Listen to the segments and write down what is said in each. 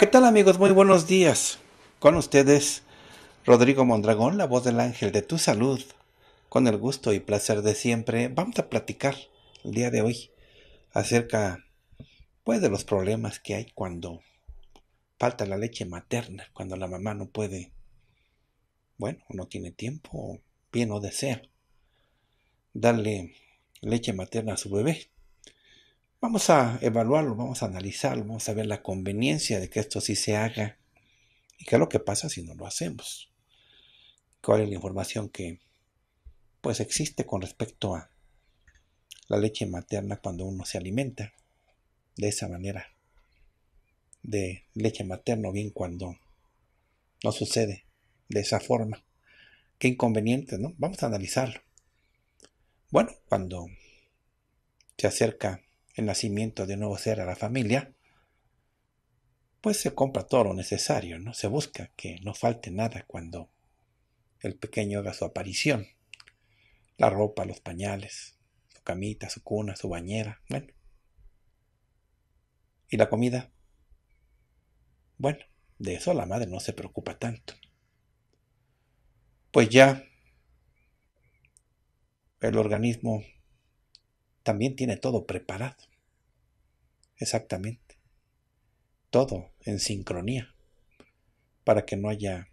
¿qué tal amigos? Muy buenos días. Con ustedes, Rodrigo Mondragón, la voz del ángel de tu salud. Con el gusto y placer de siempre, vamos a platicar el día de hoy acerca pues, de los problemas que hay cuando falta la leche materna, cuando la mamá no puede, bueno, no tiene tiempo, bien o desea darle leche materna a su bebé. Vamos a evaluarlo, vamos a analizarlo, vamos a ver la conveniencia de que esto sí se haga y qué es lo que pasa si no lo hacemos. ¿Cuál es la información que pues existe con respecto a la leche materna cuando uno se alimenta de esa manera de leche materna bien cuando no sucede de esa forma? Qué inconveniente, ¿no? Vamos a analizarlo. Bueno, cuando se acerca el nacimiento de un nuevo ser a la familia, pues se compra todo lo necesario, ¿no? Se busca que no falte nada cuando el pequeño haga su aparición. La ropa, los pañales, su camita, su cuna, su bañera, bueno. ¿Y la comida? Bueno, de eso la madre no se preocupa tanto. Pues ya el organismo también tiene todo preparado. Exactamente. Todo en sincronía para que no haya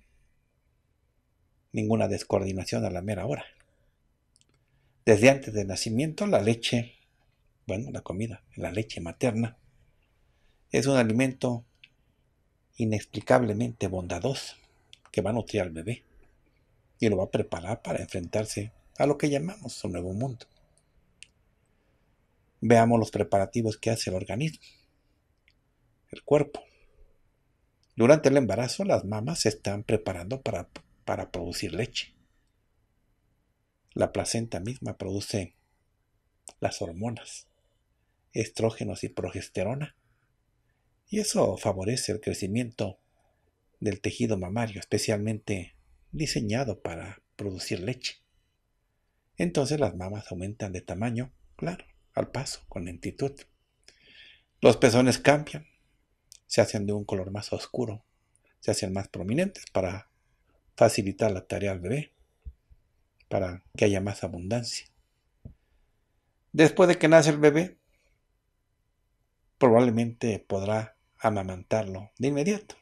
ninguna descoordinación a la mera hora. Desde antes del nacimiento, la leche, bueno, la comida, la leche materna, es un alimento inexplicablemente bondadoso que va a nutrir al bebé y lo va a preparar para enfrentarse a lo que llamamos su nuevo mundo veamos los preparativos que hace el organismo, el cuerpo. Durante el embarazo las mamas se están preparando para, producir leche. La placenta misma produce las hormonas, estrógenos y progesterona. Y eso favorece el crecimiento del tejido mamario, especialmente diseñado para producir leche. Entonces las mamas aumentan de tamaño, claro al paso, con lentitud. Los pezones cambian, se hacen de un color más oscuro, se hacen más prominentes para facilitar la tarea al bebé, para que haya más abundancia. Después de que nace el bebé, probablemente podrá amamantarlo de inmediato.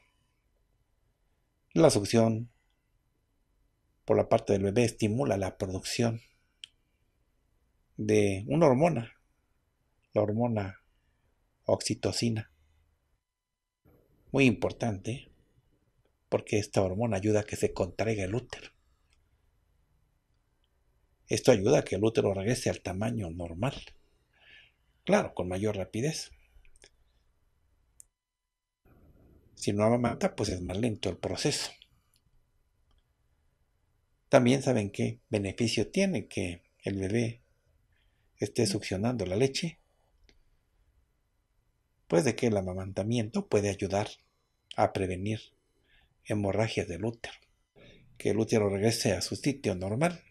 La succión por la parte del bebé estimula la producción de una hormona la hormona oxitocina. Muy importante, porque esta hormona ayuda a que se contraiga el útero. Esto ayuda a que el útero regrese al tamaño normal. Claro, con mayor rapidez. Si no mata pues es más lento el proceso. También saben qué beneficio tiene que el bebé esté succionando la leche pues, de que el amamantamiento puede ayudar a prevenir hemorragias del útero, que el útero regrese a su sitio normal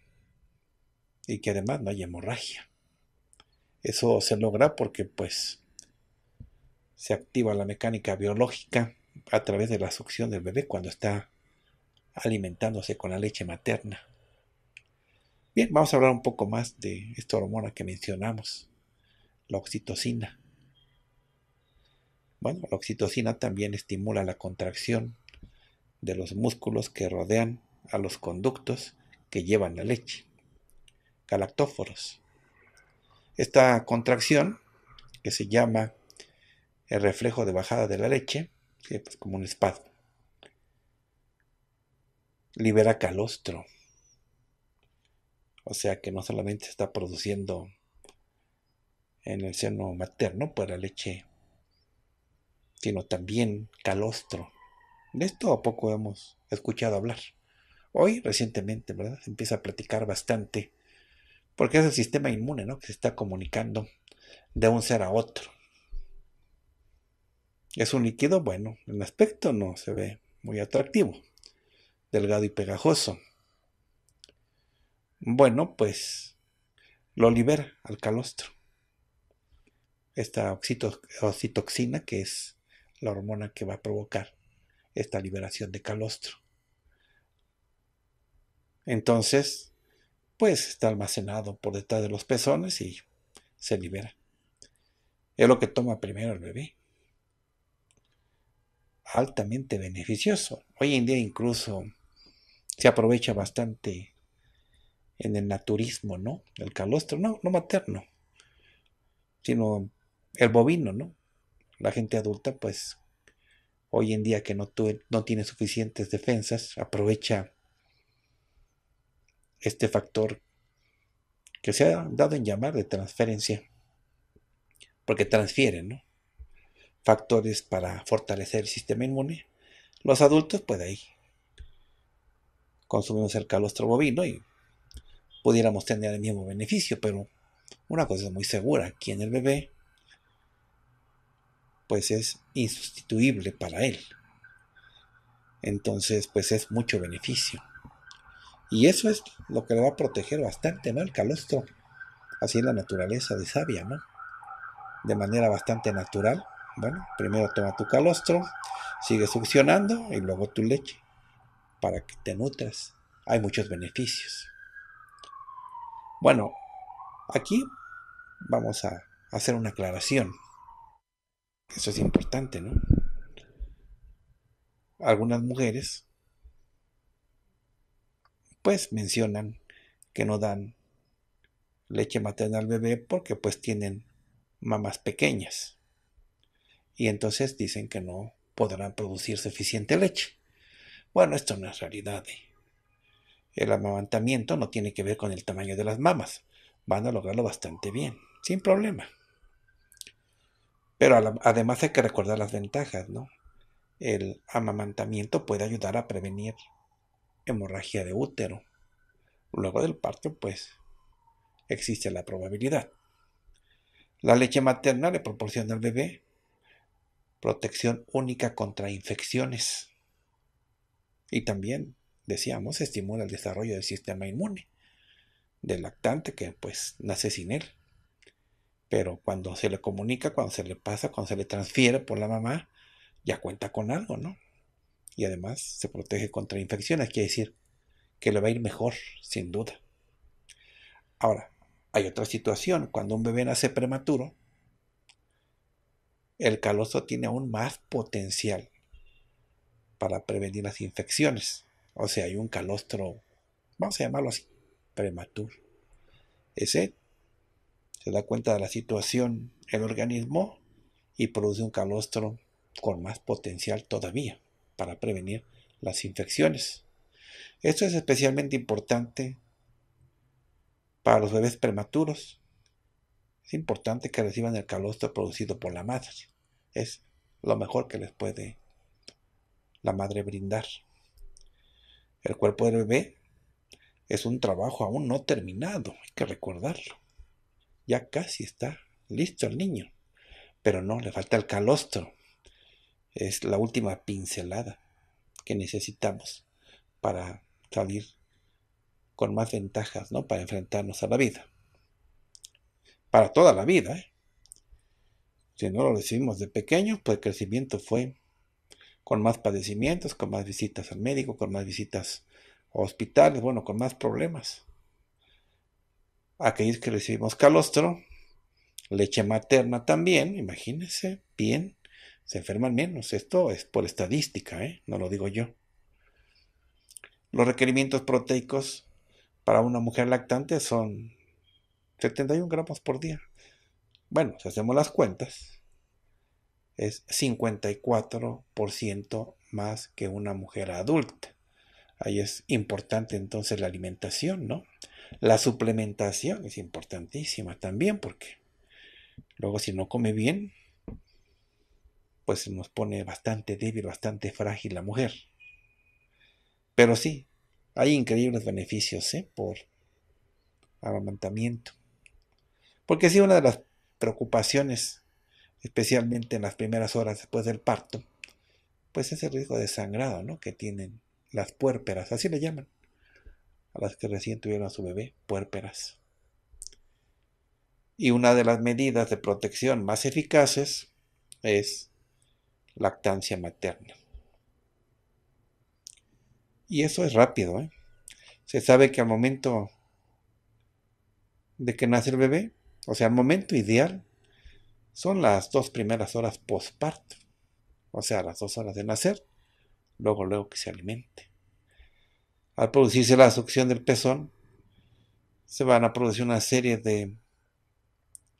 y que además no haya hemorragia. Eso se logra porque pues se activa la mecánica biológica a través de la succión del bebé cuando está alimentándose con la leche materna. Bien, vamos a hablar un poco más de esta hormona que mencionamos, la oxitocina. Bueno, la oxitocina también estimula la contracción de los músculos que rodean a los conductos que llevan la leche, galactóforos. Esta contracción, que se llama el reflejo de bajada de la leche, es pues, como un espasmo, libera calostro. O sea que no solamente se está produciendo en el seno materno por pues, la leche sino también calostro. De esto a poco hemos escuchado hablar. Hoy, recientemente, ¿verdad? empieza a platicar bastante, porque es el sistema inmune, ¿no? Que se está comunicando de un ser a otro. Es un líquido, bueno, en aspecto no se ve muy atractivo, delgado y pegajoso. Bueno, pues lo libera al calostro. Esta oxitoxina, que es la hormona que va a provocar esta liberación de calostro. Entonces, pues está almacenado por detrás de los pezones y se libera. Es lo que toma primero el bebé. Altamente beneficioso. Hoy en día incluso se aprovecha bastante en el naturismo, ¿no? El calostro, no, no materno, sino el bovino, ¿no? La gente adulta, pues, hoy en día que no, tiene suficientes defensas, aprovecha este factor que se ha dado en llamar de transferencia, porque transfieren ¿no? factores para fortalecer el sistema inmune. Los adultos, pues ahí, consumimos el calostro bovino y pudiéramos tener el mismo beneficio, pero una cosa es muy segura, aquí en el bebé pues es insustituible para él. Entonces, pues es mucho beneficio. Y eso es lo que le va a proteger bastante, ¿no? El calostro. Así es la naturaleza de Sabia ¿no? De manera bastante natural. Bueno, primero toma tu calostro, sigue succionando y luego tu leche para que te nutras. Hay muchos beneficios. Bueno, aquí vamos a hacer una aclaración. Eso es importante, ¿no? Algunas mujeres, pues mencionan que no dan leche materna al bebé porque pues tienen mamás pequeñas. Y entonces dicen que no podrán producir suficiente leche. Bueno, esto no es realidad. ¿eh? El amamantamiento no tiene que ver con el tamaño de las mamas. Van a lograrlo bastante bien, sin problema. Pero además hay que recordar las ventajas, ¿no? El amamantamiento puede ayudar a prevenir hemorragia de útero. Luego del parto, pues, existe la probabilidad. La leche materna le proporciona al bebé protección única contra infecciones. Y también, decíamos, estimula el desarrollo del sistema inmune del lactante que pues nace sin él pero cuando se le comunica, cuando se le pasa, cuando se le transfiere por la mamá, ya cuenta con algo, ¿no? Y además se protege contra infecciones, quiere decir que le va a ir mejor, sin duda. Ahora, hay otra situación, cuando un bebé nace prematuro, el calostro tiene aún más potencial para prevenir las infecciones. O sea, hay un calostro, vamos a llamarlo así, prematuro. Ese se da cuenta de la situación el organismo y produce un calostro con más potencial todavía para prevenir las infecciones. Esto es especialmente importante para los bebés prematuros. Es importante que reciban el calostro producido por la madre. Es lo mejor que les puede la madre brindar. El cuerpo del bebé es un trabajo aún no terminado, hay que recordarlo. Ya casi está listo el niño. Pero no, le falta el calostro. Es la última pincelada que necesitamos para salir con más ventajas, ¿no? Para enfrentarnos a la vida. Para toda la vida, ¿eh? Si no lo recibimos de pequeño, pues el crecimiento fue con más padecimientos, con más visitas al médico, con más visitas a hospitales, bueno, con más problemas aquellos que recibimos calostro, leche materna también, imagínense, bien, se enferman menos. Esto es por estadística, ¿eh? no lo digo yo. Los requerimientos proteicos para una mujer lactante son 71 gramos por día. Bueno, si hacemos las cuentas, es 54% más que una mujer adulta. Ahí es importante entonces la alimentación, ¿no? La suplementación es importantísima también porque luego si no come bien, pues nos pone bastante débil, bastante frágil la mujer. Pero sí, hay increíbles beneficios ¿eh? por amamantamiento. Porque sí, una de las preocupaciones, especialmente en las primeras horas después del parto, pues es el riesgo de sangrado ¿no? que tienen las puérperas, así le llaman a las que recién tuvieron a su bebé, puérperas. Y una de las medidas de protección más eficaces es lactancia materna. Y eso es rápido. ¿eh? Se sabe que al momento de que nace el bebé, o sea, al momento ideal, son las dos primeras horas postparto, o sea, las dos horas de nacer, luego, luego que se alimente al producirse la succión del pezón, se van a producir una serie de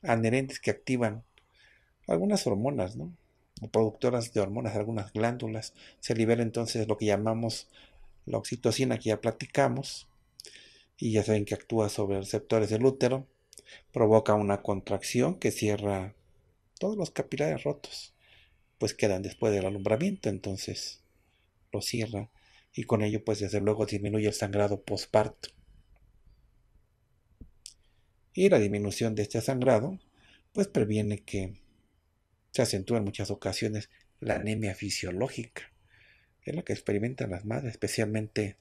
adherentes que activan algunas hormonas, ¿no? O productoras de hormonas, algunas glándulas. Se libera entonces lo que llamamos la oxitocina, que ya platicamos, y ya saben que actúa sobre receptores del útero, provoca una contracción que cierra todos los capilares rotos, pues quedan después del alumbramiento, entonces lo cierra y con ello pues desde luego disminuye el sangrado postparto. Y la disminución de este sangrado pues previene que se acentúe en muchas ocasiones la anemia fisiológica, es la que experimentan las madres, especialmente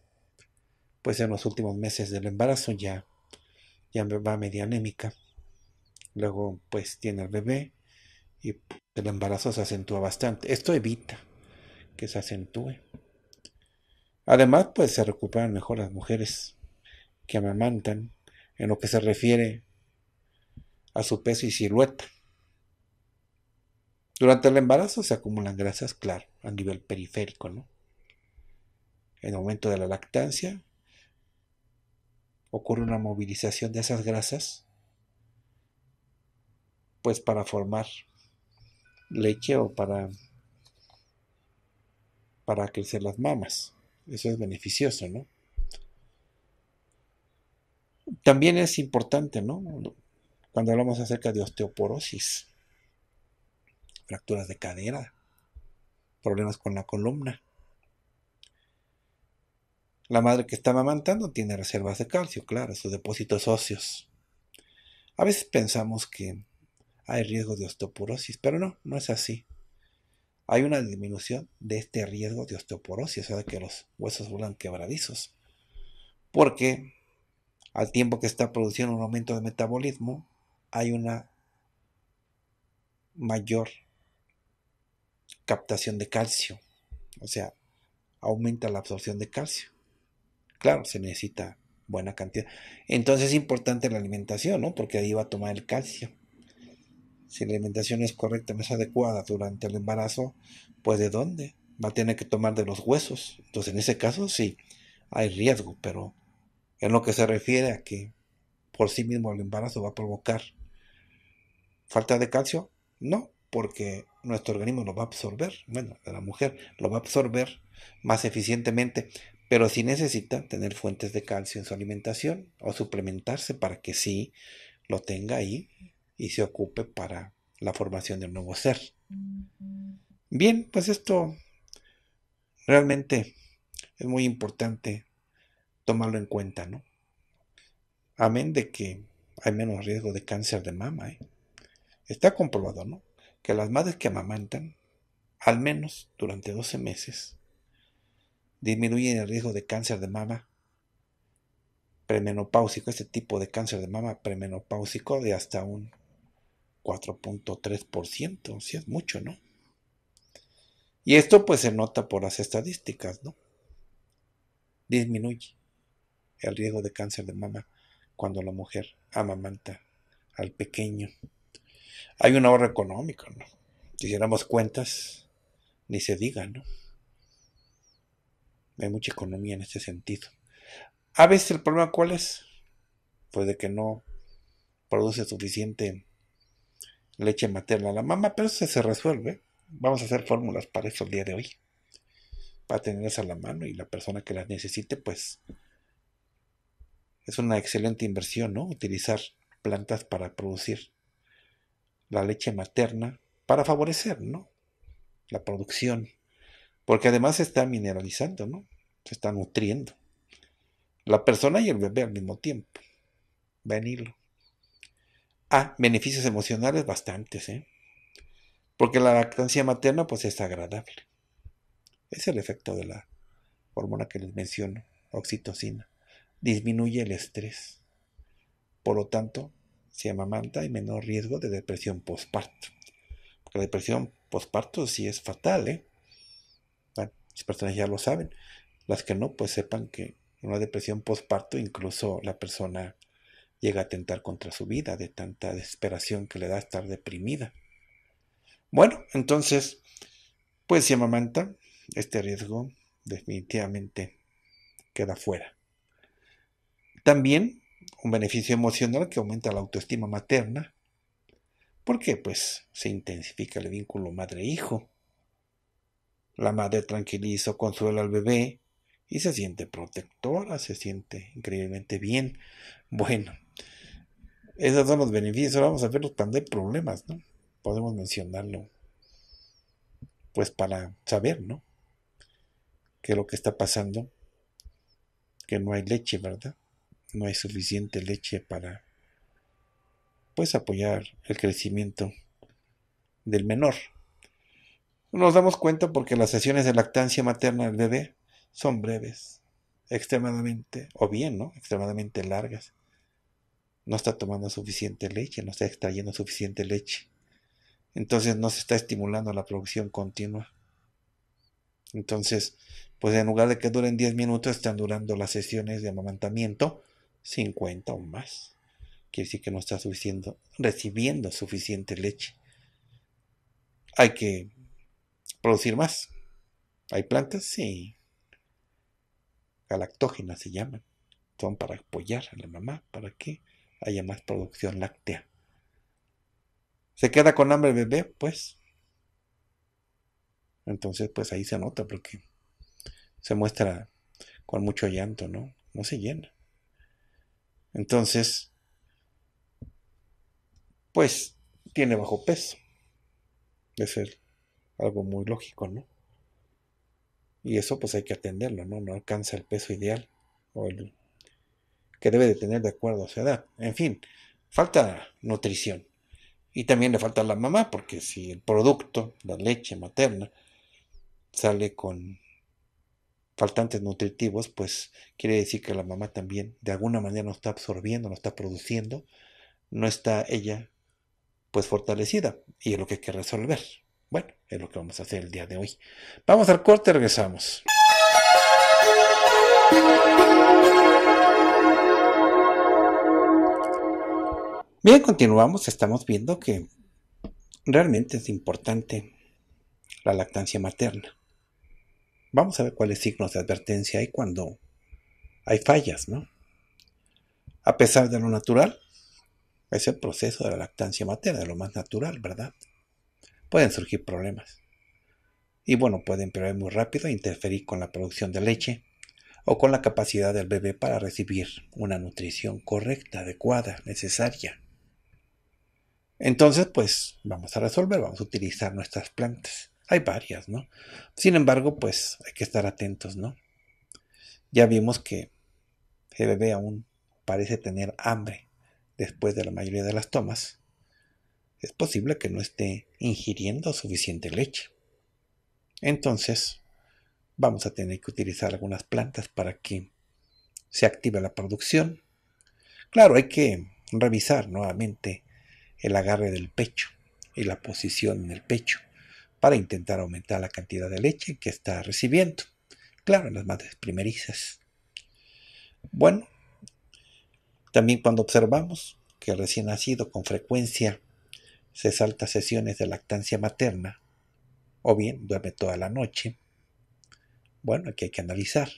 pues en los últimos meses del embarazo ya, ya va media anémica. Luego pues tiene el bebé y el embarazo se acentúa bastante. Esto evita que se acentúe. Además, pues se recuperan mejor las mujeres que amamantan en lo que se refiere a su peso y silueta. Durante el embarazo se acumulan grasas, claro, a nivel periférico, ¿no? En el momento de la lactancia ocurre una movilización de esas grasas, pues para formar leche o para, para crecer las mamas. Eso es beneficioso, ¿no? También es importante, ¿no? Cuando hablamos acerca de osteoporosis, fracturas de cadera, problemas con la columna. La madre que está amamantando tiene reservas de calcio, claro, sus depósitos óseos. A veces pensamos que hay riesgo de osteoporosis, pero no, no es así hay una disminución de este riesgo de osteoporosis, o sea, de que los huesos vuelan quebradizos. Porque al tiempo que está produciendo un aumento de metabolismo, hay una mayor captación de calcio. O sea, aumenta la absorción de calcio. Claro, se necesita buena cantidad. Entonces es importante la alimentación, ¿no? Porque ahí va a tomar el calcio si la alimentación es correcta, no es adecuada durante el embarazo, pues de dónde? Va a tener que tomar de los huesos. Entonces en ese caso sí, hay riesgo, pero en lo que se refiere a que por sí mismo el embarazo va a provocar falta de calcio, no, porque nuestro organismo lo va a absorber, bueno, la mujer lo va a absorber más eficientemente, pero sí necesita tener fuentes de calcio en su alimentación o suplementarse para que sí lo tenga ahí y se ocupe para la formación del nuevo ser. Bien, pues esto realmente es muy importante tomarlo en cuenta, ¿no? Amén de que hay menos riesgo de cáncer de mama. ¿eh? Está comprobado, ¿no? Que las madres que amamantan, al menos durante 12 meses, disminuyen el riesgo de cáncer de mama premenopáusico, este tipo de cáncer de mama premenopáusico de hasta un 4.3%, si es mucho, ¿no? Y esto pues se nota por las estadísticas, ¿no? Disminuye el riesgo de cáncer de mama cuando la mujer amamanta al pequeño. Hay un ahorro económico, ¿no? Si hiciéramos cuentas, ni se diga, ¿no? Hay mucha economía en este sentido. A veces el problema cuál es? Pues de que no produce suficiente leche materna a la mamá, pero eso se resuelve. Vamos a hacer fórmulas para eso el día de hoy. Para tenerlas a la mano y la persona que las necesite, pues es una excelente inversión, ¿no? Utilizar plantas para producir la leche materna para favorecer, ¿no? La producción. Porque además se está mineralizando, ¿no? Se está nutriendo. La persona y el bebé al mismo tiempo. venilo Ah, beneficios emocionales bastantes, ¿eh? Porque la lactancia materna pues es agradable. Es el efecto de la hormona que les menciono, oxitocina. Disminuye el estrés. Por lo tanto, se amamanta y menor riesgo de depresión postparto. Porque la depresión postparto sí es fatal, ¿eh? las personas ya lo saben. Las que no, pues sepan que una depresión postparto incluso la persona Llega a tentar contra su vida de tanta desesperación que le da estar deprimida. Bueno, entonces, pues si amamanta, este riesgo definitivamente queda fuera. También un beneficio emocional que aumenta la autoestima materna. porque Pues se intensifica el vínculo madre-hijo. La madre tranquiliza o consuela al bebé y se siente protectora, se siente increíblemente bien. Bueno, esos son los beneficios. Ahora vamos a ver los cuando problemas, ¿no? Podemos mencionarlo. Pues para saber, ¿no? Que lo que está pasando, que no hay leche, ¿verdad? No hay suficiente leche para, pues, apoyar el crecimiento del menor. Nos damos cuenta porque las sesiones de lactancia materna del bebé son breves, extremadamente, o bien, ¿no? Extremadamente largas no está tomando suficiente leche, no está extrayendo suficiente leche. Entonces no se está estimulando la producción continua. Entonces, pues en lugar de que duren 10 minutos, están durando las sesiones de amamantamiento 50 o más. Quiere decir que no está recibiendo suficiente leche. Hay que producir más. ¿Hay plantas? Sí. Galactógenas se llaman. Son para apoyar a la mamá. ¿Para qué? haya más producción láctea. ¿Se queda con hambre el bebé? Pues. Entonces, pues ahí se nota porque se muestra con mucho llanto, ¿no? No se llena. Entonces, pues tiene bajo peso. es algo muy lógico, ¿no? Y eso pues hay que atenderlo, ¿no? No alcanza el peso ideal o el que debe de tener de acuerdo a su edad. En fin, falta nutrición. Y también le falta a la mamá, porque si el producto, la leche materna, sale con faltantes nutritivos, pues quiere decir que la mamá también de alguna manera no está absorbiendo, no está produciendo, no está ella pues fortalecida y es lo que hay que resolver. Bueno, es lo que vamos a hacer el día de hoy. Vamos al corte, regresamos. Bien, continuamos. Estamos viendo que realmente es importante la lactancia materna. Vamos a ver cuáles signos de advertencia hay cuando hay fallas, ¿no? A pesar de lo natural, es el proceso de la lactancia materna, de lo más natural, ¿verdad? Pueden surgir problemas. Y bueno, pueden empeorar muy rápido e interferir con la producción de leche o con la capacidad del bebé para recibir una nutrición correcta, adecuada, necesaria. Entonces, pues vamos a resolver, vamos a utilizar nuestras plantas. Hay varias, ¿no? Sin embargo, pues hay que estar atentos, ¿no? Ya vimos que el bebé aún parece tener hambre después de la mayoría de las tomas. Es posible que no esté ingiriendo suficiente leche. Entonces, vamos a tener que utilizar algunas plantas para que se active la producción. Claro, hay que revisar nuevamente el agarre del pecho y la posición en el pecho para intentar aumentar la cantidad de leche que está recibiendo. Claro, en las madres primerizas. Bueno, también cuando observamos que el recién nacido con frecuencia se salta sesiones de lactancia materna o bien duerme toda la noche, bueno, aquí hay que analizar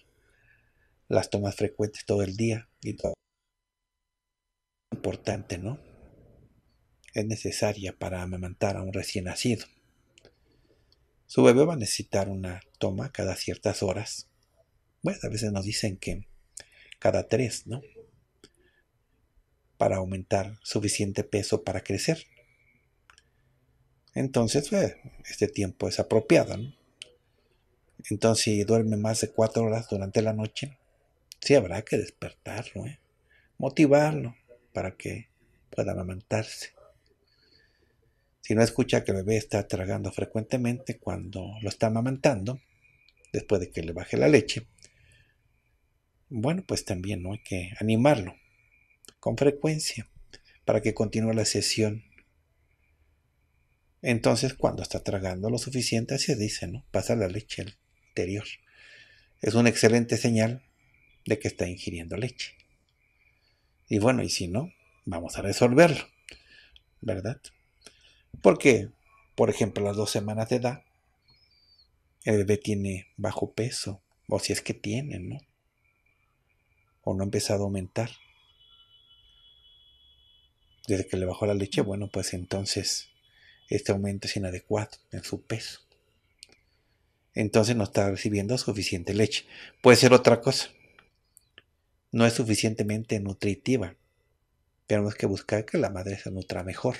las tomas frecuentes todo el día y todo. Importante, ¿no? es necesaria para amamantar a un recién nacido. Su bebé va a necesitar una toma cada ciertas horas. Bueno, a veces nos dicen que cada tres, ¿no? Para aumentar suficiente peso para crecer. Entonces, eh, este tiempo es apropiado, ¿no? Entonces, si duerme más de cuatro horas durante la noche, sí habrá que despertarlo, ¿eh? motivarlo para que pueda amamantarse. Si no escucha que el bebé está tragando frecuentemente cuando lo está amamantando, después de que le baje la leche, bueno, pues también ¿no? hay que animarlo con frecuencia para que continúe la sesión. Entonces, cuando está tragando lo suficiente, así dice, ¿no? Pasa la leche al interior. Es una excelente señal de que está ingiriendo leche. Y bueno, y si no, vamos a resolverlo, ¿verdad? Porque, por ejemplo, a las dos semanas de edad, el bebé tiene bajo peso, o si es que tiene, ¿no? O no ha empezado a aumentar. Desde que le bajó la leche, bueno, pues entonces este aumento es inadecuado en su peso. Entonces no está recibiendo suficiente leche. Puede ser otra cosa. No es suficientemente nutritiva. Tenemos que buscar que la madre se nutra mejor.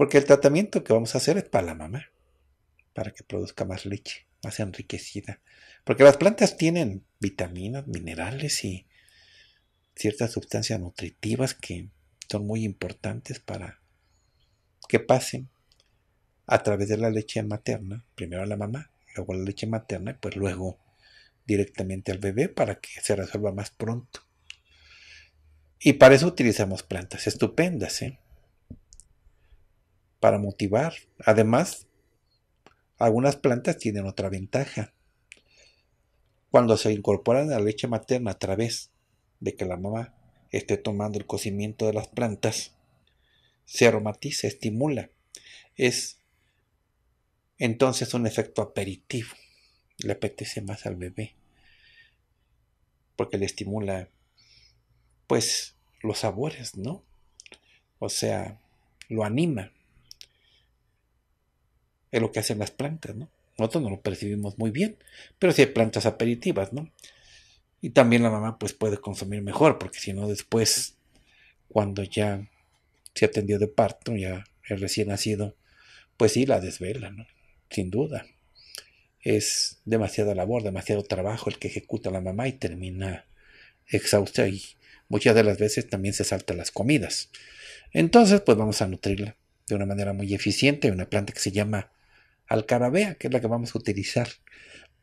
Porque el tratamiento que vamos a hacer es para la mamá, para que produzca más leche, más enriquecida. Porque las plantas tienen vitaminas, minerales y ciertas sustancias nutritivas que son muy importantes para que pasen a través de la leche materna, primero a la mamá, luego a la leche materna, y pues luego directamente al bebé para que se resuelva más pronto. Y para eso utilizamos plantas estupendas, ¿eh? para motivar. Además, algunas plantas tienen otra ventaja. Cuando se incorporan a la leche materna a través de que la mamá esté tomando el cocimiento de las plantas, se aromatiza, estimula. Es entonces un efecto aperitivo. Le apetece más al bebé porque le estimula pues los sabores, ¿no? O sea, lo anima. Es lo que hacen las plantas, ¿no? Nosotros no lo percibimos muy bien, pero sí hay plantas aperitivas, ¿no? Y también la mamá pues puede consumir mejor, porque si no después, cuando ya se atendió de parto, ya el recién nacido, pues sí la desvela, ¿no? Sin duda. Es demasiada labor, demasiado trabajo el que ejecuta la mamá y termina exhausta y muchas de las veces también se salta las comidas. Entonces, pues vamos a nutrirla de una manera muy eficiente. una planta que se llama carabea que es la que vamos a utilizar,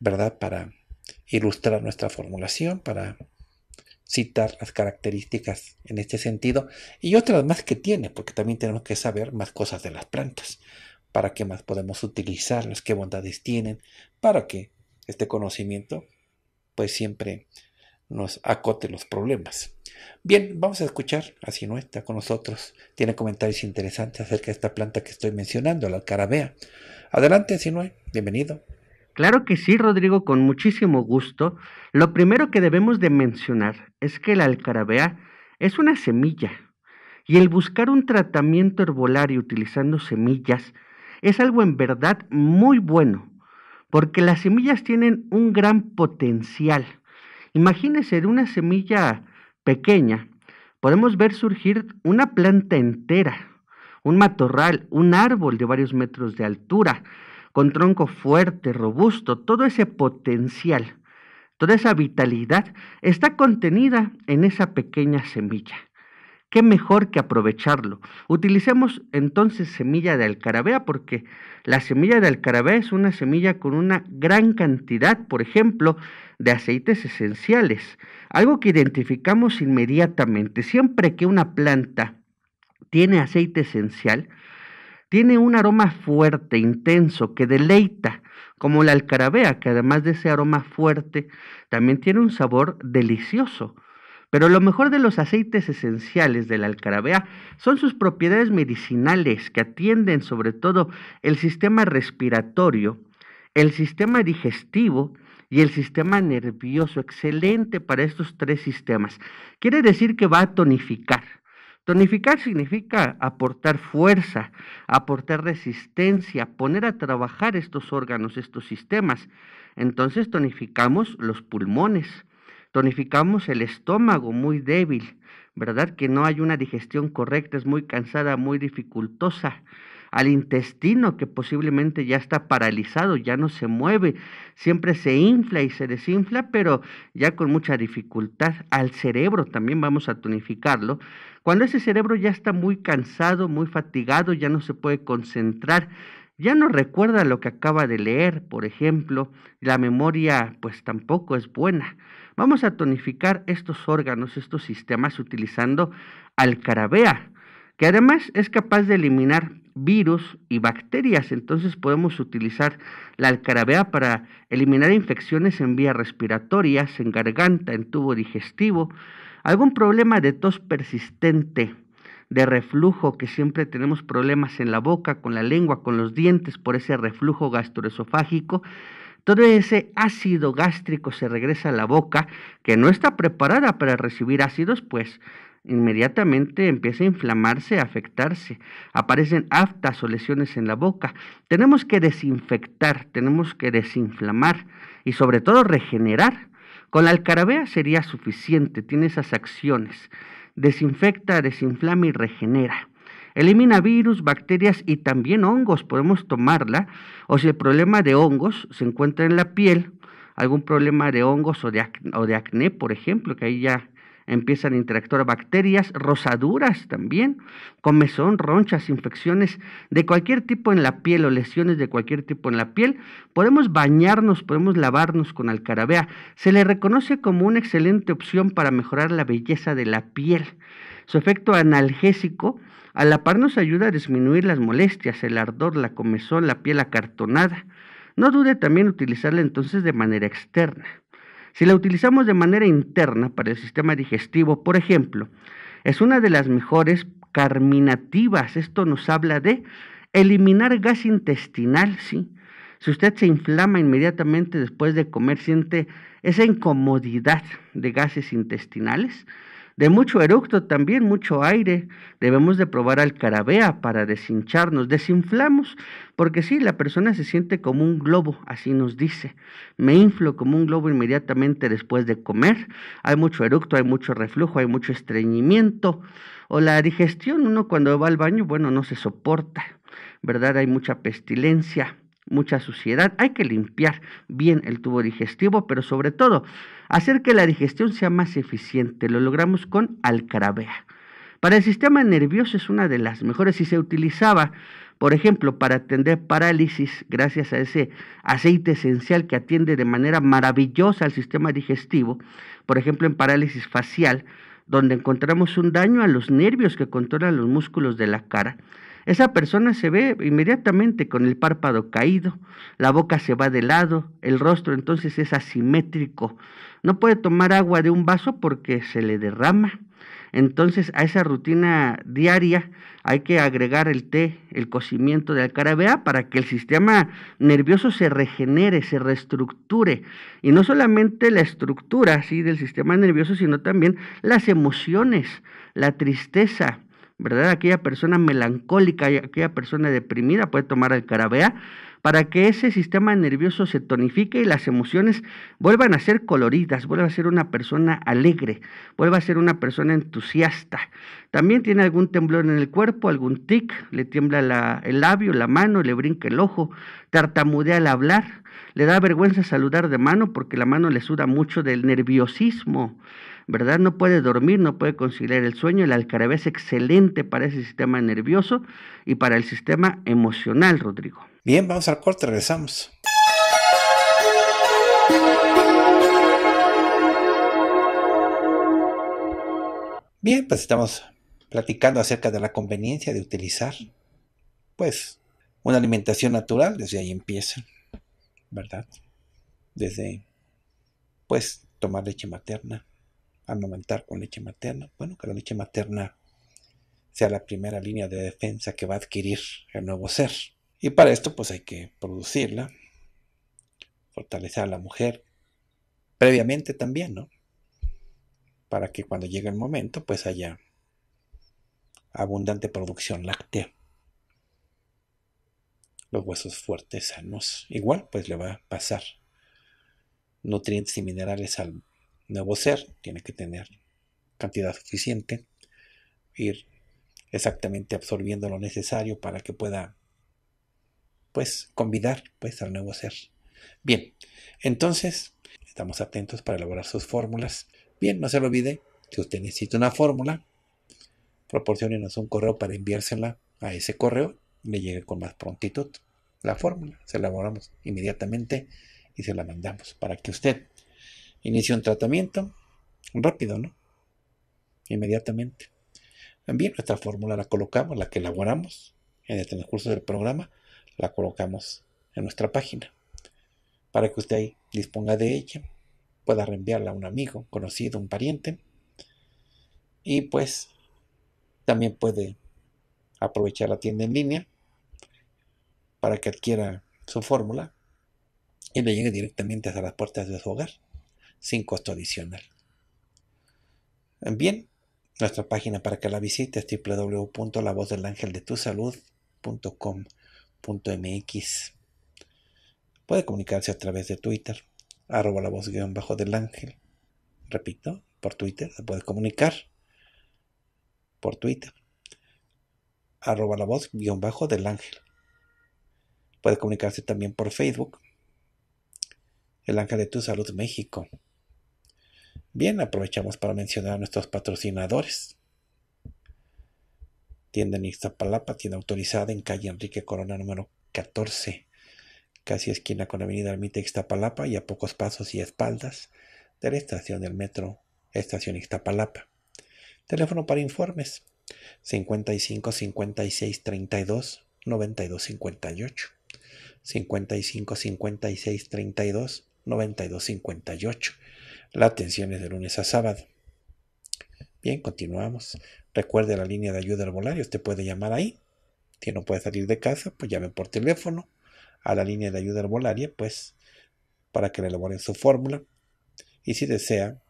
¿verdad? Para ilustrar nuestra formulación, para citar las características en este sentido y otras más que tiene, porque también tenemos que saber más cosas de las plantas, para qué más podemos utilizarlas, qué bondades tienen, para que este conocimiento pues siempre nos acote los problemas. Bien, vamos a escuchar, a no está con nosotros, tiene comentarios interesantes acerca de esta planta que estoy mencionando, la alcarabea. Adelante, Sinue, bienvenido. Claro que sí, Rodrigo, con muchísimo gusto. Lo primero que debemos de mencionar es que la alcarabea es una semilla y el buscar un tratamiento herbolario utilizando semillas es algo en verdad muy bueno, porque las semillas tienen un gran potencial. Imagínese una semilla pequeña, podemos ver surgir una planta entera, un matorral, un árbol de varios metros de altura, con tronco fuerte, robusto, todo ese potencial, toda esa vitalidad está contenida en esa pequeña semilla qué mejor que aprovecharlo. Utilicemos entonces semilla de alcarabea porque la semilla de alcarabea es una semilla con una gran cantidad, por ejemplo, de aceites esenciales, algo que identificamos inmediatamente. Siempre que una planta tiene aceite esencial, tiene un aroma fuerte, intenso, que deleita, como la alcarabea, que además de ese aroma fuerte, también tiene un sabor delicioso. Pero lo mejor de los aceites esenciales de la alcarabea son sus propiedades medicinales que atienden sobre todo el sistema respiratorio, el sistema digestivo y el sistema nervioso. Excelente para estos tres sistemas. Quiere decir que va a tonificar. Tonificar significa aportar fuerza, aportar resistencia, poner a trabajar estos órganos, estos sistemas. Entonces tonificamos los pulmones, tonificamos el estómago muy débil, ¿verdad? Que no hay una digestión correcta, es muy cansada, muy dificultosa al intestino que posiblemente ya está paralizado, ya no se mueve, siempre se infla y se desinfla, pero ya con mucha dificultad. Al cerebro también vamos a tonificarlo. Cuando ese cerebro ya está muy cansado, muy fatigado, ya no se puede concentrar, ya no recuerda lo que acaba de leer, por ejemplo, la memoria pues tampoco es buena. Vamos a tonificar estos órganos, estos sistemas utilizando alcarabea, que además es capaz de eliminar virus y bacterias. Entonces podemos utilizar la alcarabea para eliminar infecciones en vías respiratorias, en garganta, en tubo digestivo, algún problema de tos persistente, de reflujo, que siempre tenemos problemas en la boca, con la lengua, con los dientes por ese reflujo gastroesofágico. Todo ese ácido gástrico se regresa a la boca, que no está preparada para recibir ácidos, pues inmediatamente empieza a inflamarse, a afectarse. Aparecen aftas o lesiones en la boca. Tenemos que desinfectar, tenemos que desinflamar y sobre todo regenerar. Con la alcarabea sería suficiente, tiene esas acciones. Desinfecta, desinflama y regenera. Elimina virus, bacterias y también hongos, podemos tomarla. O si el problema de hongos se encuentra en la piel, algún problema de hongos o de acné, por ejemplo, que ahí ya empiezan a interactuar bacterias, rosaduras también, comezón, ronchas, infecciones de cualquier tipo en la piel o lesiones de cualquier tipo en la piel. Podemos bañarnos, podemos lavarnos con alcarabea. Se le reconoce como una excelente opción para mejorar la belleza de la piel. Su efecto analgésico a la par nos ayuda a disminuir las molestias, el ardor, la comezón, la piel acartonada. No dude también utilizarla entonces de manera externa. Si la utilizamos de manera interna para el sistema digestivo, por ejemplo, es una de las mejores carminativas. Esto nos habla de eliminar gas intestinal, ¿sí? Si usted se inflama inmediatamente después de comer, siente esa incomodidad de gases intestinales, de mucho eructo también, mucho aire. Debemos de probar al carabea para deshincharnos. Desinflamos, porque si la persona se siente como un globo, así nos dice. Me inflo como un globo inmediatamente después de comer. Hay mucho eructo, hay mucho reflujo, hay mucho estreñimiento. O la digestión, uno cuando va al baño, bueno, no se soporta, ¿verdad? Hay mucha pestilencia mucha suciedad. Hay que limpiar bien el tubo digestivo, pero sobre todo Hacer que la digestión sea más eficiente lo logramos con Alcaravea. Para el sistema nervioso es una de las mejores Si se utilizaba, por ejemplo, para atender parálisis gracias a ese aceite esencial que atiende de manera maravillosa al sistema digestivo, por ejemplo, en parálisis facial, donde encontramos un daño a los nervios que controlan los músculos de la cara esa persona se ve inmediatamente con el párpado caído, la boca se va de lado, el rostro entonces es asimétrico, no puede tomar agua de un vaso porque se le derrama. Entonces a esa rutina diaria hay que agregar el té, el cocimiento de alcarabea para que el sistema nervioso se regenere, se reestructure. Y no solamente la estructura del sistema nervioso, sino también las emociones, la tristeza, ¿verdad? Aquella persona melancólica, aquella persona deprimida puede tomar el carabea para que ese sistema nervioso se tonifique y las emociones vuelvan a ser coloridas, vuelva a ser una persona alegre, vuelva a ser una persona entusiasta. También tiene algún temblor en el cuerpo, algún tic, le tiembla el labio, la mano, le brinca el ojo, tartamudea al hablar, le da vergüenza saludar de mano porque la mano le suda mucho del nerviosismo. ¿verdad? No puede dormir, no puede conciliar el sueño. El alcarabé es excelente para ese sistema nervioso y para el sistema emocional, Rodrigo. Bien, vamos al corte, regresamos. Bien, pues estamos platicando acerca de la conveniencia de utilizar, pues, una alimentación natural, desde ahí empieza, ¿verdad? Desde, pues, tomar leche materna, amamantar con leche materna, bueno, que la leche materna sea la primera línea de defensa que va a adquirir el nuevo ser. Y para esto pues hay que producirla, fortalecer a la mujer previamente también, ¿no? Para que cuando llegue el momento pues haya abundante producción láctea. Los huesos fuertes, sanos. Igual pues le va a pasar nutrientes y minerales al nuevo ser tiene que tener cantidad suficiente, ir exactamente absorbiendo lo necesario para que pueda, pues, convidar pues, al nuevo ser. Bien, entonces, estamos atentos para elaborar sus fórmulas. Bien, no se lo olvide, si usted necesita una fórmula, proporcionenos un correo para enviársela a ese correo, le llegue con más prontitud la fórmula, se elaboramos inmediatamente y se la mandamos para que usted Inicia un tratamiento rápido, ¿no? Inmediatamente. También nuestra fórmula la colocamos, la que elaboramos en el transcurso del programa, la colocamos en nuestra página para que usted ahí disponga de ella, pueda reenviarla a un amigo, conocido, un pariente y pues también puede aprovechar la tienda en línea para que adquiera su fórmula y le llegue directamente hasta las puertas de su hogar sin costo adicional. Bien, nuestra página para que la visite es www.lavozdelangeldetusalud.com.mx. Puede comunicarse a través de Twitter, arroba la voz guión bajo del ángel. Repito, por Twitter puede comunicar. Por Twitter, arroba la voz guión bajo del ángel. Puede comunicarse también por Facebook, el ángel de tu salud México. Bien, aprovechamos para mencionar a nuestros patrocinadores. Tienda en Ixtapalapa, tienda autorizada en calle Enrique Corona número 14, casi esquina con avenida Ermita Ixtapalapa y a pocos pasos y espaldas de la estación del metro Estación Ixtapalapa. Teléfono para informes 55 56 32 92 58 55 56 32 92 58 la atención es de lunes a sábado. Bien, continuamos. Recuerde la línea de ayuda al volario. usted puede llamar ahí. Si no puede salir de casa, pues llame por teléfono a la línea de ayuda volario, pues para que le elaboren su fórmula. Y si desea,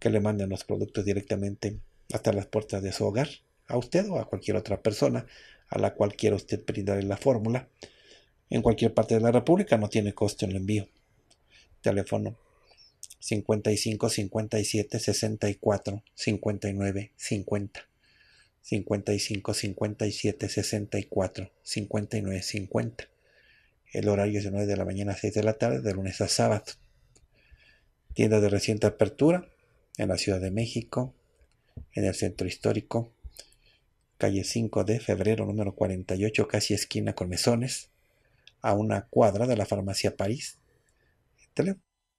que le manden los productos directamente hasta las puertas de su hogar, a usted o a cualquier otra persona a la cual quiera usted brindarle la fórmula. En cualquier parte de la República no tiene costo el envío. Teléfono 55, 57, 64, 59, 50. 55, 57, 64, 59, 50. El horario es de 9 de la mañana a 6 de la tarde, de lunes a sábado. Tienda de reciente apertura en la Ciudad de México, en el centro histórico, calle 5 de febrero número 48, casi esquina con mesones, a una cuadra de la farmacia París. Teléfono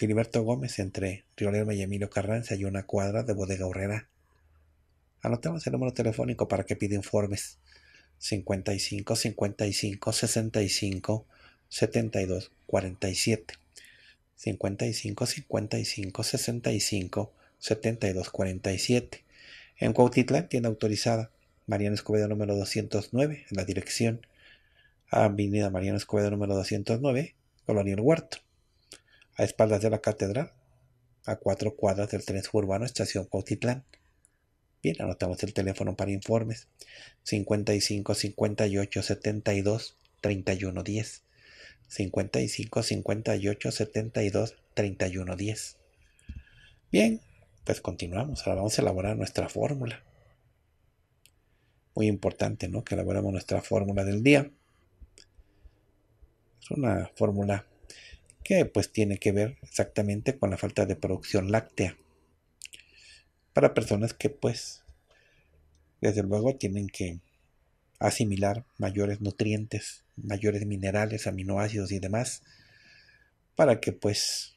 Filiberto Gómez entre Riolero y Emilio Carranza y una cuadra de Bodega Herrera. Anotemos el número telefónico para que pida informes. 55 55 65 72 47. 55 55 65 72 47. En Cuautitlán, tienda autorizada. Mariano Escobedo número 209, en la dirección Avenida Mariano Escobedo número 209, Colonia El Huerto a espaldas de la cátedra, a cuatro cuadras del tren suburbano Estación Cuautitlán. Bien, anotamos el teléfono para informes. 55 58 72 31 10. 55 58 72 31 10. Bien, pues continuamos. Ahora vamos a elaborar nuestra fórmula. Muy importante, ¿no? Que elaboramos nuestra fórmula del día. Es una fórmula que pues tiene que ver exactamente con la falta de producción láctea para personas que pues desde luego tienen que asimilar mayores nutrientes, mayores minerales, aminoácidos y demás para que pues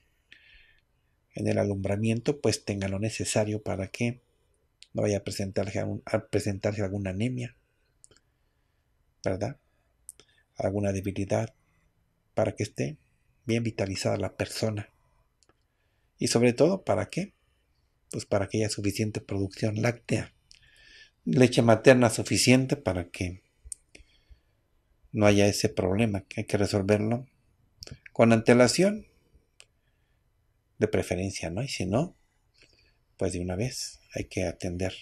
en el alumbramiento pues tenga lo necesario para que no vaya a presentarse, a presentarse alguna anemia, ¿verdad? Alguna debilidad para que esté bien vitalizada la persona. Y sobre todo, ¿para qué? Pues para que haya suficiente producción láctea. Leche materna suficiente para que no haya ese problema, que hay que resolverlo con antelación, de preferencia, ¿no? Y si no, pues de una vez hay que atender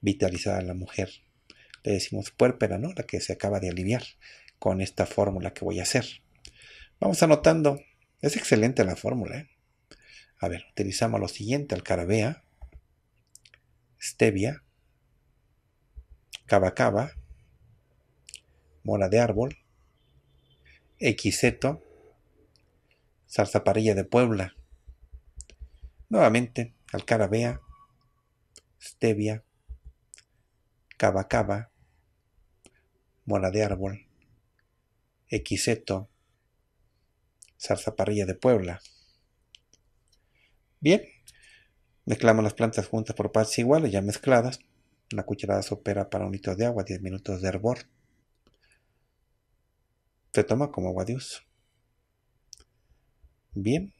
vitalizada a la mujer. Le decimos puérpera, ¿no? La que se acaba de aliviar con esta fórmula que voy a hacer. Vamos anotando. Es excelente la fórmula. ¿eh? A ver, utilizamos lo siguiente: alcarabea, stevia, cabacaba, Mola de árbol, equiseto, parrilla de Puebla. Nuevamente, alcarabea, stevia, cabacaba, Mola de árbol, equiseto, zarzaparrilla de Puebla. Bien, mezclamos las plantas juntas por partes iguales, ya mezcladas. Una cucharada sopera para un litro de agua, 10 minutos de hervor. Se toma como agua de uso. Bien,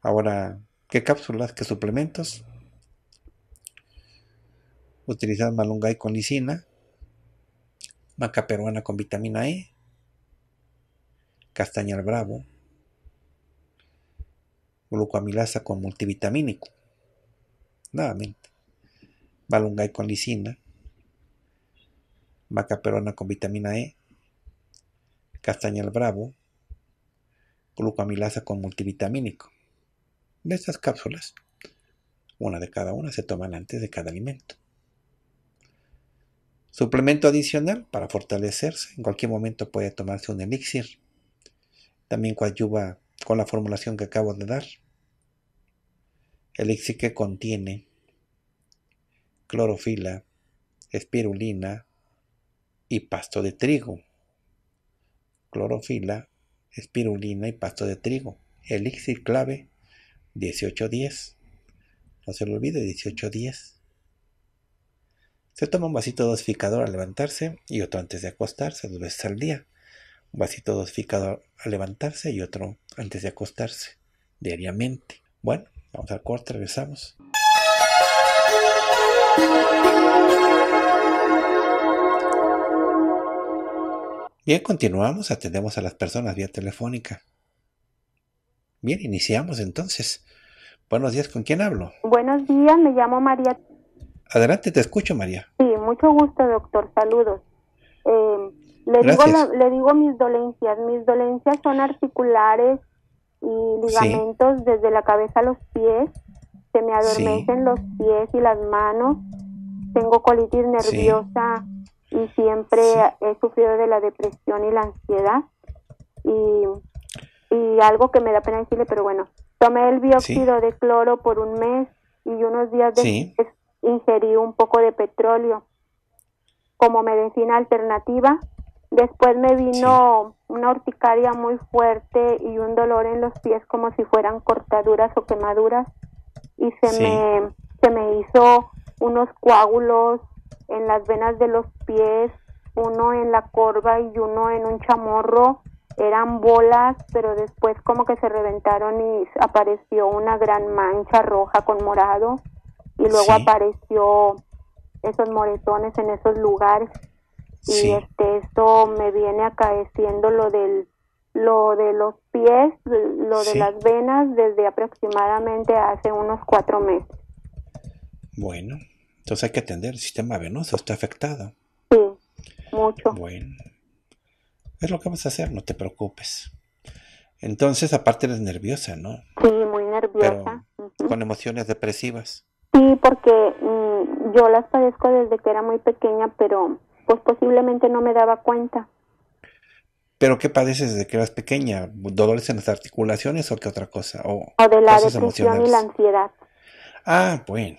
ahora, ¿qué cápsulas, qué suplementos? Utilizar malungay con lisina, maca peruana con vitamina E, castaña al bravo, Glucamilasa con multivitamínico. Nuevamente, balungay con lisina, vaca perona con vitamina E, castañal bravo, Glucamilasa con multivitamínico. De estas cápsulas, una de cada una se toman antes de cada alimento. Suplemento adicional para fortalecerse. En cualquier momento puede tomarse un elixir. También coadyuva con la formulación que acabo de dar elixir que contiene clorofila, espirulina y pasto de trigo. Clorofila, espirulina y pasto de trigo. Elixir clave 1810. No se lo olvide, 1810. Se toma un vasito dosificador al levantarse y otro antes de acostarse, dos veces al día. Un vasito dosificador al levantarse y otro antes de acostarse, diariamente. Bueno, Vamos al corte, regresamos. Bien, continuamos, atendemos a las personas vía telefónica. Bien, iniciamos entonces. Buenos días, ¿con quién hablo? Buenos días, me llamo María. Adelante, te escucho, María. Sí, mucho gusto, doctor, saludos. Eh, le digo mis dolencias, mis dolencias son articulares, y ligamentos desde la cabeza a los pies, se me adormecen los pies y las manos, tengo colitis nerviosa y siempre he sufrido de la depresión y la ansiedad y, algo que me da pena decirle, pero bueno, tomé el bióxido de cloro por un mes y unos días después ingerí un poco de petróleo como medicina alternativa Después me vino una urticaria muy fuerte y un dolor en los pies como si fueran cortaduras o quemaduras y se me se me hizo unos coágulos en las venas de los pies, uno en la corva y uno en un chamorro. Eran bolas, pero después como que se reventaron y apareció una gran mancha roja con morado y luego apareció esos moretones en esos lugares y este, esto me viene acaeciendo lo del lo de los pies, lo de las venas desde aproximadamente hace unos cuatro meses. Bueno, entonces hay que atender, el sistema venoso está afectado. Sí, mucho. Bueno, es lo que vas a hacer, no te preocupes. Entonces, aparte eres nerviosa, ¿no? Sí, muy nerviosa. Con emociones depresivas. Sí, porque mm, yo las padezco desde que era muy pequeña, pero pues posiblemente no me daba cuenta. ¿Pero qué padeces desde que eras pequeña? ¿Dolores en las articulaciones o qué otra cosa? ¿O, de la depresión y la ansiedad? Ah, bueno.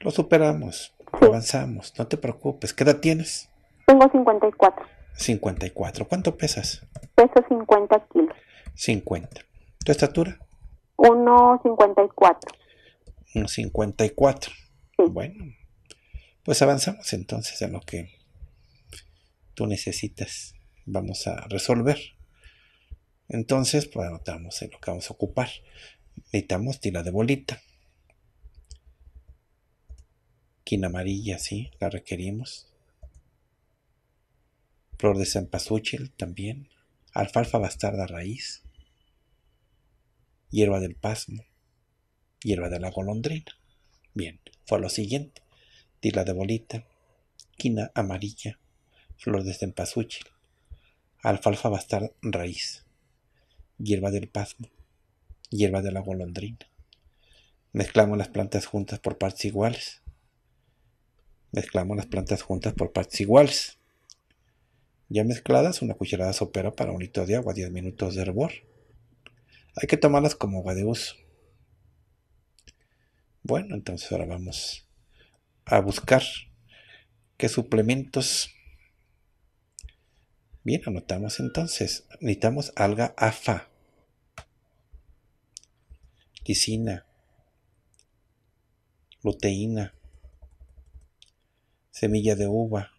Lo superamos, avanzamos, no te preocupes. ¿Qué edad tienes? Tengo 54. 54. ¿Cuánto pesas? Peso 50 kilos. 50. ¿Tu estatura? 1,54. 1,54. Bueno, pues avanzamos entonces en lo que tú necesitas. Vamos a resolver. Entonces, pues anotamos en lo que vamos a ocupar. Necesitamos tira de bolita. Quina amarilla, sí, la requerimos. Flor de cempasúchil también. Alfalfa bastarda raíz. Hierba del pasmo. Hierba de la golondrina. Bien, fue lo siguiente tila de bolita, quina amarilla, flor de cempasúchil, alfalfa bastar raíz, hierba del pasmo, hierba de la golondrina. Mezclamos las plantas juntas por partes iguales. Mezclamos las plantas juntas por partes iguales. Ya mezcladas, una cucharada sopera para un litro de agua, 10 minutos de hervor. Hay que tomarlas como agua de uso. Bueno, entonces ahora vamos a buscar qué suplementos. Bien, anotamos entonces. Necesitamos alga AFA, lisina, luteína, semilla de uva,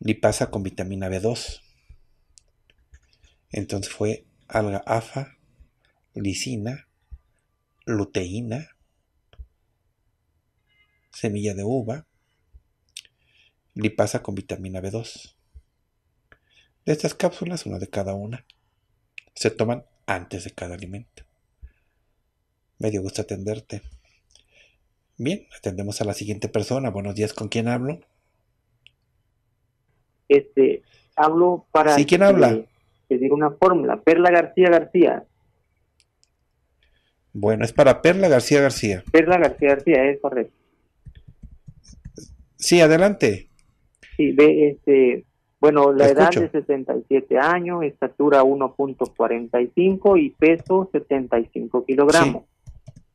lipasa con vitamina B2. Entonces fue alga AFA, lisina, luteína, semilla de uva, lipasa con vitamina B2. De estas cápsulas, una de cada una, se toman antes de cada alimento. Me dio gusto atenderte. Bien, atendemos a la siguiente persona. Buenos días, ¿con quién hablo? Este, hablo para... ¿Sí, quién habla? digo una fórmula. Perla García García. Bueno, es para Perla García García. Perla García García, es correcto. Sí, adelante. Sí, ve, este, bueno, la edad es de 67 años, estatura 1.45 y peso 75 kilogramos.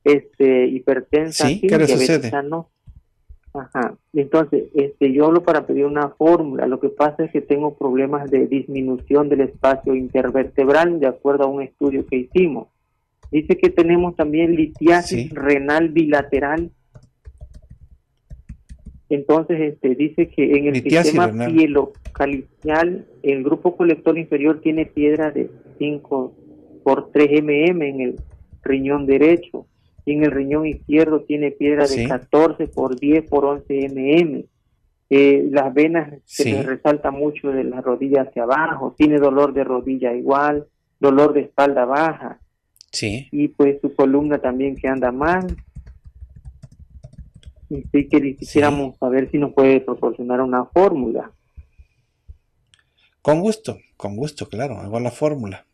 Este, hipertensa, sí, ¿qué le sucede? Ajá. Entonces, este, yo hablo para pedir una fórmula. Lo que pasa es que tengo problemas de disminución del espacio intervertebral, de acuerdo a un estudio que hicimos. Dice que tenemos también litiasis renal bilateral entonces, este, dice que en el sistema pielocalicial, el grupo colector inferior tiene piedra de 5 por 3 mm en el riñón derecho y en el riñón izquierdo tiene piedra de 14 por 10 por 11 mm. Eh, las venas se les resalta mucho de la rodilla hacia abajo, tiene dolor de rodilla igual, dolor de espalda baja. Y pues su columna también que anda mal, que quisiéramos saber si nos puede proporcionar una fórmula. Con gusto, con gusto, claro, hago la fórmula.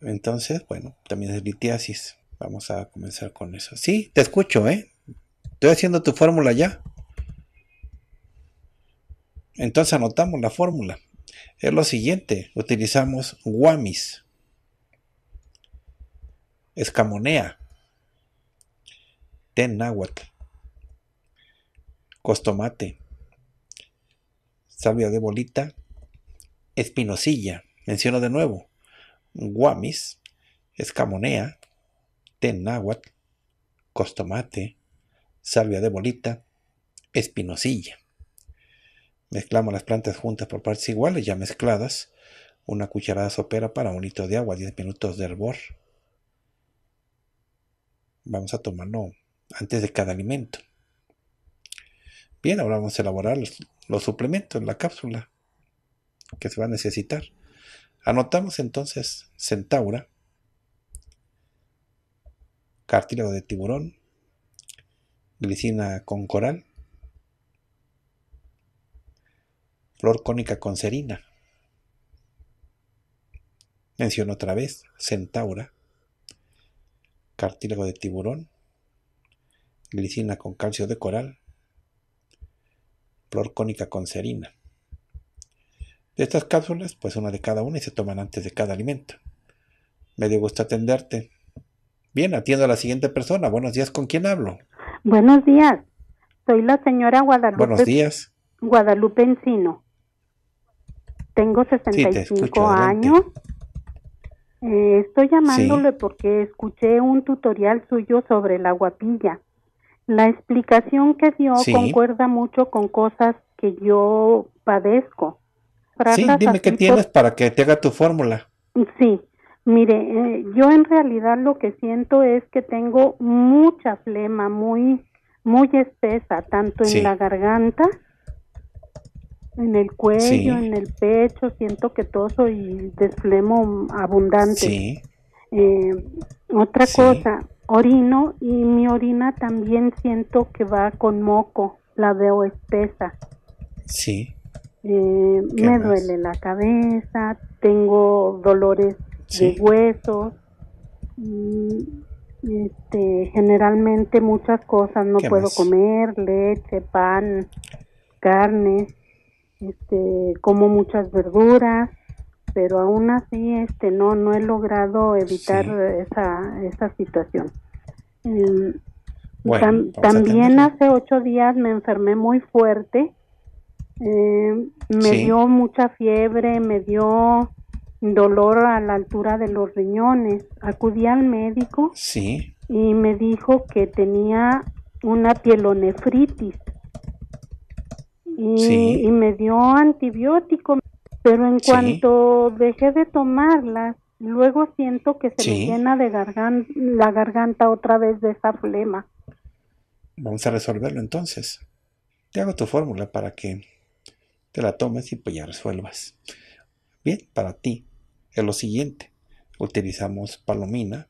Entonces, bueno, también es litiasis. Vamos a comenzar con eso. Sí, te escucho, ¿eh? Estoy haciendo tu fórmula ya. Entonces anotamos la fórmula. Es lo siguiente, utilizamos guamis, escamonea, ten Costomate, salvia de bolita, espinosilla, menciono de nuevo, guamis, escamonea, ten náhuatl, costomate, salvia de bolita, espinosilla. Mezclamos las plantas juntas por partes iguales, ya mezcladas. Una cucharada sopera para un litro de agua, 10 minutos de hervor. Vamos a tomarlo antes de cada alimento. Bien, ahora vamos a elaborar los, suplementos, la cápsula que se va a necesitar. Anotamos entonces centaura, cartílago de tiburón, glicina con coral, flor cónica con serina. Menciono otra vez centaura, cartílago de tiburón, glicina con calcio de coral, flor cónica con serina. De estas cápsulas, pues una de cada una y se toman antes de cada alimento. Me dio gusto atenderte. Bien, atiendo a la siguiente persona. Buenos días, ¿con quién hablo? Buenos días, soy la señora Guadalupe. Buenos días. Guadalupe Encino. Tengo 65 años. Eh, estoy llamándole porque escuché un tutorial suyo sobre la guapilla la explicación que dio concuerda mucho con cosas que yo padezco. sí, dime qué tienes para que te haga tu fórmula. Sí, mire, eh, yo en realidad lo que siento es que tengo mucha flema muy, muy espesa, tanto en la garganta, en el cuello, en el pecho, siento que toso y desflemo abundante. Sí. Eh, otra cosa, orino y mi orina también siento que va con moco, la veo espesa. Sí. Eh, me duele la cabeza, tengo dolores de huesos, mm, este, generalmente muchas cosas, no puedo comer leche, pan, carne, este, como muchas verduras, pero aún así este no no he logrado evitar esa, esa situación eh, también hace ocho días me enfermé muy fuerte eh, me dio mucha fiebre me dio dolor a la altura de los riñones acudí al médico y me dijo que tenía una pielonefritis y, y me dio antibiótico pero en cuanto dejé de tomarlas, luego siento que se me llena de garganta la garganta otra vez de esa flema. Vamos a resolverlo entonces. Te hago tu fórmula para que te la tomes y pues ya resuelvas. Bien, para ti es lo siguiente. Utilizamos palomina,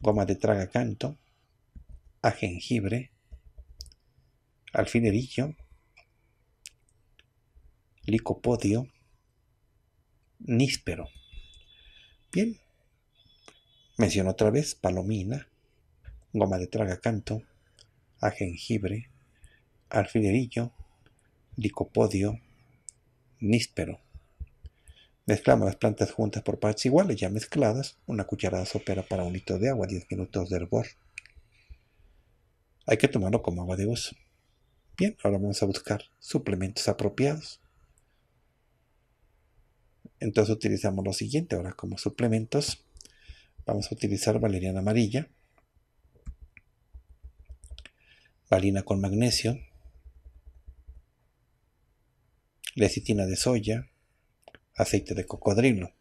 goma de traga canto, a jengibre, alfilerillo, licopodio níspero. Bien, menciono otra vez palomina, goma de tragacanto, a jengibre, alfilerillo, licopodio, níspero. Mezclamos las plantas juntas por partes iguales, ya mezcladas, una cucharada sopera para un litro de agua, 10 minutos de hervor. Hay que tomarlo como agua de uso. Bien, ahora vamos a buscar suplementos apropiados. Entonces utilizamos lo siguiente ahora como suplementos. Vamos a utilizar valeriana amarilla, valina con magnesio, lecitina de soya, aceite de cocodrilo.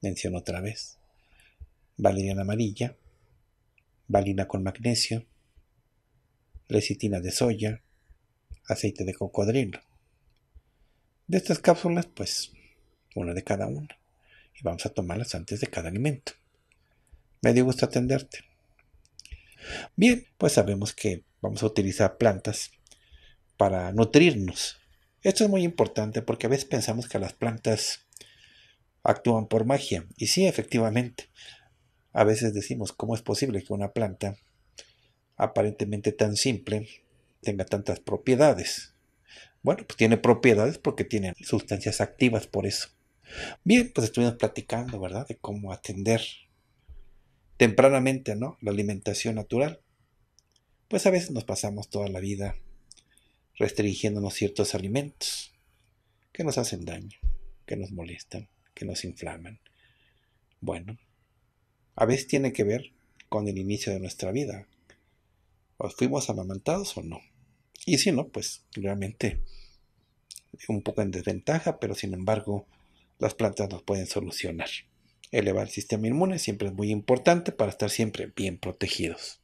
Menciono otra vez. Valeriana amarilla, valina con magnesio, lecitina de soya, aceite de cocodrilo. De estas cápsulas, pues una de cada una, y vamos a tomarlas antes de cada alimento. Me dio gusto atenderte. Bien, pues sabemos que vamos a utilizar plantas para nutrirnos. Esto es muy importante porque a veces pensamos que las plantas actúan por magia. Y sí, efectivamente. A veces decimos, ¿cómo es posible que una planta aparentemente tan simple tenga tantas propiedades? Bueno, pues tiene propiedades porque tiene sustancias activas por eso. Bien, pues estuvimos platicando, ¿verdad?, de cómo atender tempranamente, ¿no?, la alimentación natural. Pues a veces nos pasamos toda la vida restringiéndonos ciertos alimentos que nos hacen daño, que nos molestan, que nos inflaman. Bueno, a veces tiene que ver con el inicio de nuestra vida. ¿O fuimos amamantados o no? Y si no, pues realmente un poco en desventaja, pero sin embargo las plantas nos pueden solucionar. Elevar el sistema inmune siempre es muy importante para estar siempre bien protegidos.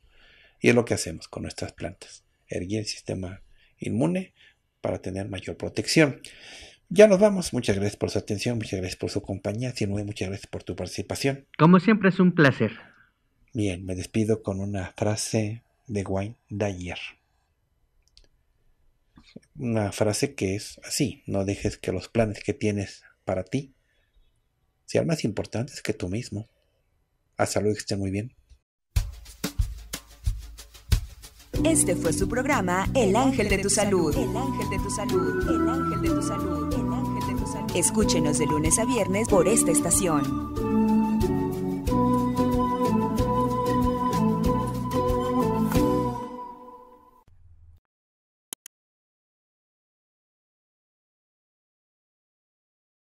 Y es lo que hacemos con nuestras plantas. Erguir el sistema inmune para tener mayor protección. Ya nos vamos. Muchas gracias por su atención, muchas gracias por su compañía. y muchas gracias por tu participación. Como siempre es un placer. Bien, me despido con una frase de Wayne Dyer. Una frase que es así, no dejes que los planes que tienes para ti, sean más importantes que tú mismo. Hasta luego, que muy bien. Este fue su programa El Ángel de tu Salud. El Ángel de tu Salud. El Ángel de Salud. El Ángel de tu Salud. Escúchenos de lunes a viernes por esta estación.